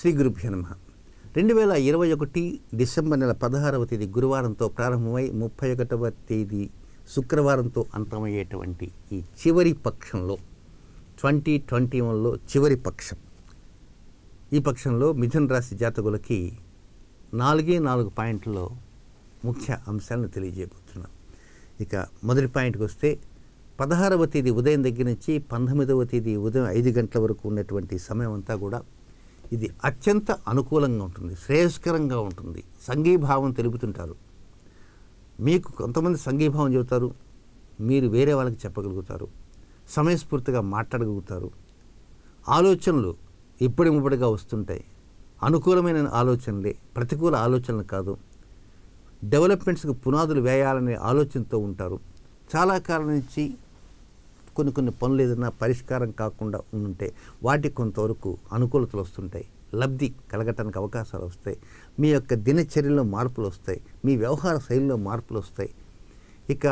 శ్రీ గురుభ్యో నమ రెండు వేల ఇరవై ఒకటి డిసెంబర్ నెల పదహారవ తేదీ గురువారంతో ప్రారంభమై ముప్పై ఒకటవ తేదీ శుక్రవారంతో అంతమయ్యేటువంటి ఈ చివరి పక్షంలో ట్వంటీ ట్వంటీ వన్లో చివరి పక్షం ఈ పక్షంలో మిథున రాశి జాతకులకి నాలుగే నాలుగు పాయింట్లలో ముఖ్య అంశాలను తెలియజేయబోతున్నాం ఇక మొదటి పాయింట్కి వస్తే పదహారవ తేదీ ఉదయం దగ్గర నుంచి పంతొమ్మిదవ తేదీ ఉదయం ఐదు గంటల వరకు ఉన్నటువంటి సమయం అంతా కూడా ఇది అత్యంత అనుకూలంగా ఉంటుంది శ్రేయస్కరంగా ఉంటుంది సంఘీభావం తెలుపుతుంటారు మీకు కొంతమంది సంఘీభావం చెబుతారు మీరు వేరే వాళ్ళకి చెప్పగలుగుతారు సమయస్ఫూర్తిగా మాట్లాడగలుగుతారు ఆలోచనలు ఇప్పటి ముప్పటిగా వస్తుంటాయి అనుకూలమైన ఆలోచనలే ప్రతికూల ఆలోచనలు కాదు డెవలప్మెంట్స్కి పునాదులు వేయాలనే ఆలోచనతో ఉంటారు చాలా కాలం నుంచి కొన్ని కొన్ని పనులు ఏదైనా పరిష్కారం కాకుండా ఉంటే వాటికి కొంతవరకు అనుకూలతలు వస్తుంటాయి లబ్ధి కలగటానికి అవకాశాలు వస్తాయి మీ యొక్క దినచర్యలో మార్పులు వస్తాయి మీ వ్యవహార శైలిలో మార్పులు వస్తాయి ఇక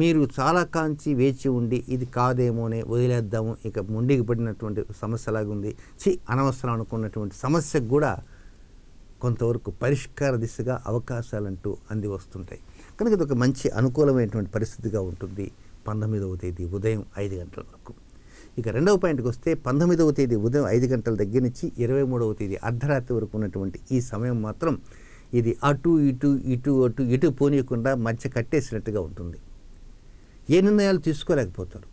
మీరు చాలా కాంచి వేచి ఉండి ఇది కాదేమో అని వదిలేద్దాము ఇక ముండికి పడినటువంటి సమస్యలాగా ఉంది చి అనవసరం అనుకున్నటువంటి సమస్యకు కూడా కొంతవరకు పరిష్కార దిశగా అవకాశాలంటూ అంది వస్తుంటాయి కనుక ఇది ఒక మంచి అనుకూలమైనటువంటి పరిస్థితిగా ఉంటుంది పంతొమ్మిదవ తేదీ ఉదయం ఐదు గంటల వరకు ఇక రెండవ పాయింట్కి వస్తే పంతొమ్మిదవ తేదీ ఉదయం ఐదు గంటల దగ్గర నుంచి ఇరవై మూడవ తేదీ అర్ధరాత్రి వరకు ఉన్నటువంటి ఈ సమయం మాత్రం ఇది అటు ఇటు ఇటు అటు ఇటు పోనీయకుండా మధ్య కట్టేసినట్టుగా ఉంటుంది ఏ నిర్ణయాలు తీసుకోలేకపోతారు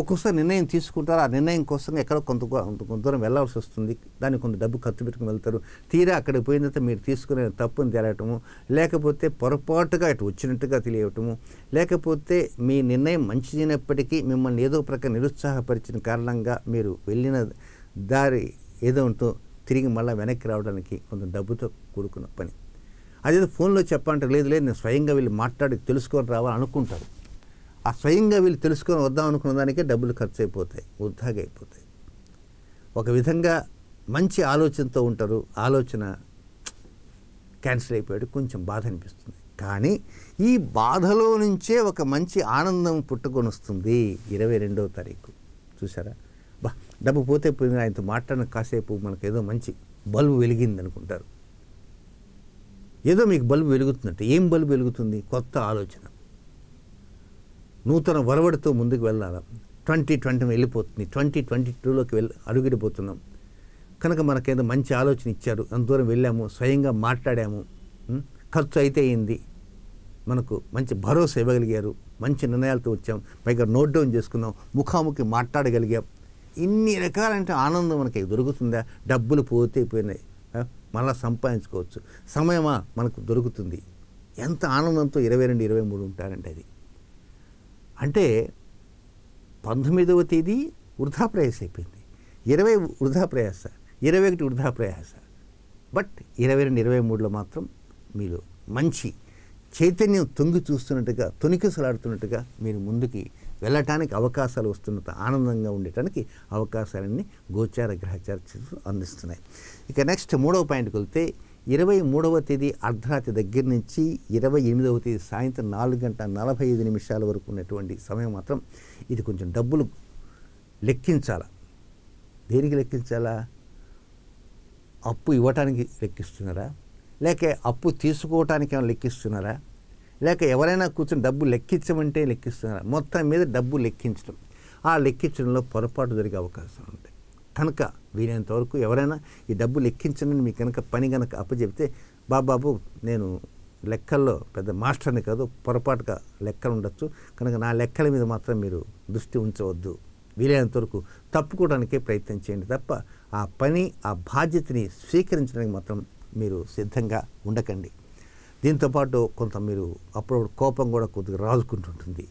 ఒక్కోసారి నిర్ణయం తీసుకుంటారు ఆ నిర్ణయం కోసం ఎక్కడ కొంత కొంత దూరం వెళ్ళాల్సి వస్తుంది దానికి కొంత డబ్బు ఖర్చు పెట్టుకుని వెళ్తారు తీరా అక్కడికి పోయిన తర్వాత మీరు తీసుకునే తప్పుని తెలియటము లేకపోతే పొరపాటుగా ఇటు వచ్చినట్టుగా తెలియటము లేకపోతే మీ నిర్ణయం మంచిదైనప్పటికీ మిమ్మల్ని ఏదో ప్రకారం నిరుత్సాహపరిచిన కారణంగా మీరు వెళ్ళిన దారి ఏదో ఉంటో తిరిగి మళ్ళీ వెనక్కి రావడానికి కొంత డబ్బుతో కూడుకున్న పని అదేదో ఫోన్లో చెప్పాలంటే లేదు లేదు నేను స్వయంగా వెళ్ళి మాట్లాడి తెలుసుకొని రావాలనుకుంటారు ఆ స్వయంగా వీళ్ళు తెలుసుకొని వద్దాం అనుకున్న దానికే డబ్బులు ఖర్చు అయిపోతాయి వృద్ధాగా అయిపోతాయి ఒక విధంగా మంచి ఆలోచనతో ఉంటారు ఆలోచన క్యాన్సిల్ అయిపోయాడు కొంచెం బాధ అనిపిస్తుంది కానీ ఈ బాధలో నుంచే ఒక మంచి ఆనందం పుట్టుకొని వస్తుంది ఇరవై రెండవ తారీఖు చూసారా బా డబ్బు పోతే పోయింది ఆయనతో మాట్లాడిన కాసేపు మనకు ఏదో మంచి బల్బు వెలిగింది అనుకుంటారు ఏదో మీకు బల్బు వెలుగుతుందంటే ఏం బల్బు వెలుగుతుంది కొత్త ఆలోచన నూతన వరవడితో ముందుకు వెళ్ళాలి ట్వంటీ ట్వంటీ వెళ్ళిపోతుంది ట్వంటీ ట్వంటీ టూలోకి వెళ్ళి అడుగుడిపోతున్నాం కనుక మనకేదో మంచి ఆలోచన ఇచ్చారు అంత దూరం వెళ్ళాము స్వయంగా మాట్లాడాము ఖర్చు అయితే అయింది మనకు మంచి భరోసా ఇవ్వగలిగారు మంచి నిర్ణయాలతో వచ్చాం పైగా నోట్ డౌన్ చేసుకున్నాం ముఖాముఖి మాట్లాడగలిగాం ఇన్ని రకాలంటే ఆనందం మనకి దొరుకుతుందా డబ్బులు పోతే పోయినాయి మళ్ళీ సంపాదించుకోవచ్చు సమయమా మనకు దొరుకుతుంది ఎంత ఆనందంతో ఇరవై రెండు ఇరవై మూడు ఉంటారంటే అది అంటే పంతొమ్మిదవ తేదీ వృధా ప్రయాస అయిపోయింది ఇరవై వృధా ప్రయాస ఇరవై ఒకటి వృధా ప్రయాస బట్ ఇరవై రెండు ఇరవై మూడులో మాత్రం మీరు మంచి చైతన్యం తొంగి చూస్తున్నట్టుగా తొనికిసలాడుతున్నట్టుగా మీరు ముందుకి వెళ్ళటానికి అవకాశాలు వస్తున్నంత ఆనందంగా ఉండటానికి అవకాశాలన్నీ గోచార గ్రహచార అందిస్తున్నాయి ఇక నెక్స్ట్ మూడవ పాయింట్కి వెళ్తే ఇరవై మూడవ తేదీ అర్ధరాత్రి దగ్గర నుంచి ఇరవై ఎనిమిదవ తేదీ సాయంత్రం నాలుగు గంట నలభై ఐదు నిమిషాల వరకు ఉన్నటువంటి సమయం మాత్రం ఇది కొంచెం డబ్బులు లెక్కించాలా దేనికి లెక్కించాలా అప్పు ఇవ్వటానికి లెక్కిస్తున్నారా లేక అప్పు తీసుకోవటానికి ఏమైనా లెక్కిస్తున్నారా లేక ఎవరైనా కూర్చొని డబ్బు లెక్కించమంటే లెక్కిస్తున్నారా మొత్తం మీద డబ్బు లెక్కించడం ఆ లెక్కించడంలో పొరపాటు జరిగే అవకాశం ఉంటాయి కనుక వీలైనంత వరకు ఎవరైనా ఈ డబ్బు లెక్కించండి మీకు కనుక పని కనుక అప్పచెబితే బాబాబు నేను లెక్కల్లో పెద్ద మాస్టర్ని కాదు పొరపాటుగా లెక్కలు ఉండొచ్చు కనుక నా లెక్కల మీద మాత్రం మీరు దృష్టి ఉంచవద్దు వీలైనంత వరకు తప్పుకోవడానికే ప్రయత్నం చేయండి తప్ప ఆ పని ఆ బాధ్యతని స్వీకరించడానికి మాత్రం మీరు సిద్ధంగా ఉండకండి దీంతోపాటు కొంత మీరు అప్పుడప్పుడు కోపం కూడా కొద్దిగా రాజుకుంటుంటుంది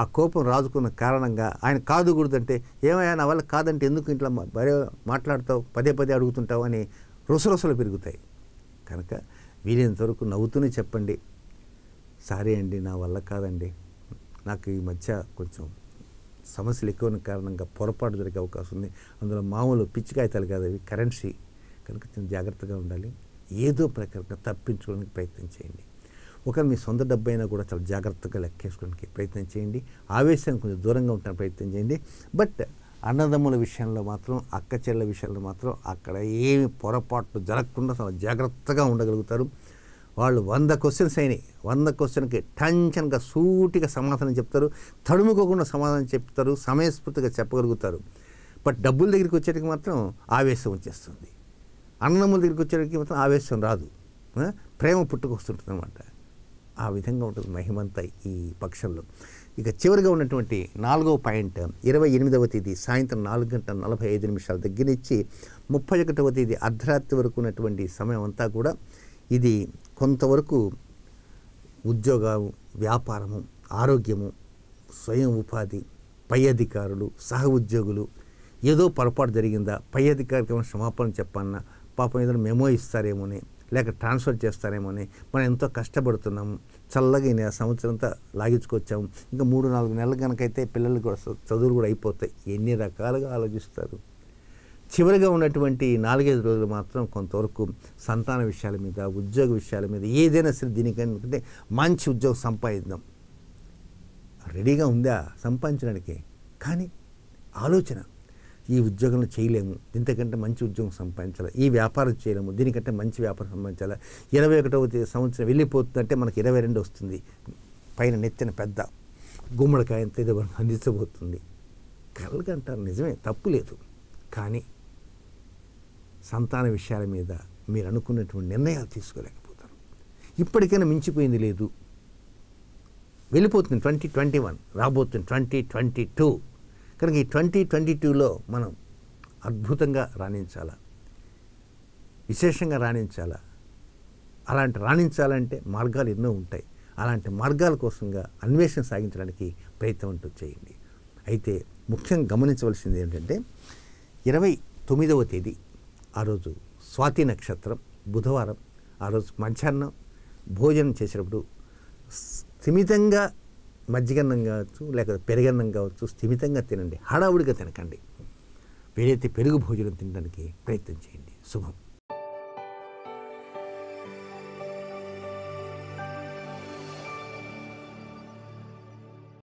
ఆ కోపం రాజుకున్న కారణంగా ఆయన కాదుకూడదంటే ఏమయ్యా నా వల్ల కాదంటే ఎందుకు ఇంట్లో భరే మాట్లాడతావు పదే పదే అడుగుతుంటావు అని రుసరుసలు పెరుగుతాయి కనుక వీలైనంతవరకు నవ్వుతూనే చెప్పండి సారీ అండి నా వల్ల కాదండి నాకు ఈ మధ్య కొంచెం సమస్యలు ఎక్కువ కారణంగా పొరపాటు జరిగే అవకాశం ఉంది అందులో మామూలు పిచ్చి కాదు అవి కరెన్సీ కనుక జాగ్రత్తగా ఉండాలి ఏదో ప్రకారంగా తప్పించుకోవడానికి ప్రయత్నం చేయండి ఒకవేళ మీ సొంత డబ్బు అయినా కూడా చాలా జాగ్రత్తగా లెక్కేసుకోవడానికి ప్రయత్నం చేయండి ఆవేశాన్ని కొంచెం దూరంగా ఉండడానికి ప్రయత్నం చేయండి బట్ అన్నదమ్ముల విషయంలో మాత్రం అక్క చెల్లెల విషయంలో మాత్రం అక్కడ ఏమి పొరపాట్లు జరగకుండా చాలా జాగ్రత్తగా ఉండగలుగుతారు వాళ్ళు వంద క్వశ్చన్స్ అయినాయి వంద క్వశ్చన్కి టెన్షన్గా సూటిగా సమాధానం చెప్తారు తడుముకోకుండా సమాధానం చెప్తారు సమయస్ఫూర్తిగా చెప్పగలుగుతారు బట్ డబ్బుల దగ్గరికి వచ్చేటికి మాత్రం ఆవేశం వచ్చేస్తుంది అన్నముల దగ్గరికి వచ్చేటికి మాత్రం ఆవేశం రాదు ప్రేమ పుట్టుకొస్తుంటుంది అనమాట ఆ విధంగా ఉంటుంది మహిమంత ఈ పక్షంలో ఇక చివరిగా ఉన్నటువంటి నాలుగవ పాయింట్ ఇరవై ఎనిమిదవ తేదీ సాయంత్రం నాలుగు గంటల నలభై ఐదు నిమిషాల దగ్గర నుంచి ముప్పై ఒకటవ తేదీ అర్ధరాత్రి వరకు ఉన్నటువంటి సమయం అంతా కూడా ఇది కొంతవరకు ఉద్యోగం వ్యాపారము ఆరోగ్యము స్వయం ఉపాధి పై అధికారులు సహ ఉద్యోగులు ఏదో పొరపాటు జరిగిందా పై అధికారికి క్షమాపణ చెప్పన్నా పాపం ఏదైనా మెమో ఇస్తారేమోనే లేక ట్రాన్స్ఫర్ చేస్తారేమో అని మనం ఎంతో కష్టపడుతున్నాం చల్లగా ఈ సంవత్సరం అంతా లాగించుకొచ్చాము ఇంకా మూడు నాలుగు నెలలు కనుకైతే పిల్లలు కూడా చదువులు కూడా అయిపోతాయి ఎన్ని రకాలుగా ఆలోచిస్తారు చివరిగా ఉన్నటువంటి నాలుగైదు రోజులు మాత్రం కొంతవరకు సంతాన విషయాల మీద ఉద్యోగ విషయాల మీద ఏదైనా సరే దీనికంటే మంచి ఉద్యోగం సంపాదిద్దాం రెడీగా ఉందా సంపాదించడానికి కానీ ఆలోచన ఈ ఉద్యోగంలో చేయలేము దీంతకంటే మంచి ఉద్యోగం సంపాదించాలి ఈ వ్యాపారం చేయలేము దీనికంటే మంచి వ్యాపారం సంపాదించాలి ఇరవై ఒకటవ సంవత్సరం వెళ్ళిపోతుందంటే మనకి ఇరవై రెండు వస్తుంది పైన నెత్తిన పెద్ద గుమ్మడికాయ మనకు అందించబోతుంది కలగంటారు నిజమే తప్పు లేదు కానీ సంతాన విషయాల మీద మీరు అనుకున్నటువంటి నిర్ణయాలు తీసుకోలేకపోతారు ఇప్పటికైనా మించిపోయింది లేదు వెళ్ళిపోతుంది ట్వంటీ ట్వంటీ వన్ రాబోతుంది ట్వంటీ ట్వంటీ టూ కనుక ఈ ట్వంటీ ట్వంటీ టూలో మనం అద్భుతంగా రాణించాలా విశేషంగా రాణించాలా అలాంటి రాణించాలంటే మార్గాలు ఎన్నో ఉంటాయి అలాంటి మార్గాల కోసంగా అన్వేషణ సాగించడానికి ప్రయత్నం అంటూ చేయండి అయితే ముఖ్యంగా గమనించవలసింది ఏంటంటే ఇరవై తొమ్మిదవ తేదీ ఆ రోజు స్వాతి నక్షత్రం బుధవారం ఆ రోజు మధ్యాహ్నం భోజనం చేసేటప్పుడు స్థిమితంగా మజ్జిగన్నం కావచ్చు లేకపోతే పెరుగన్నం కావచ్చు స్థిమితంగా తినండి హడావుడిగా తినకండి వేరైతే పెరుగు భోజనం తినడానికి ప్రయత్నం చేయండి శుభం